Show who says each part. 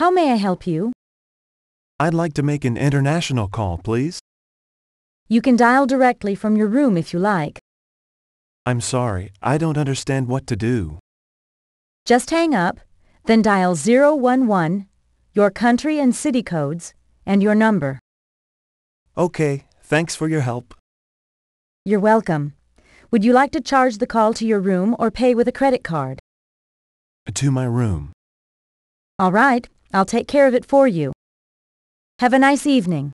Speaker 1: How may I help you?
Speaker 2: I'd like to make an international call, please.
Speaker 1: You can dial directly from your room if you like.
Speaker 2: I'm sorry, I don't understand what to do.
Speaker 1: Just hang up, then dial 011, your country and city codes, and your number.
Speaker 2: Okay, thanks for your help.
Speaker 1: You're welcome. Would you like to charge the call to your room or pay with a credit card?
Speaker 2: To my room.
Speaker 3: All right. I'll take care of it for you. Have a nice evening.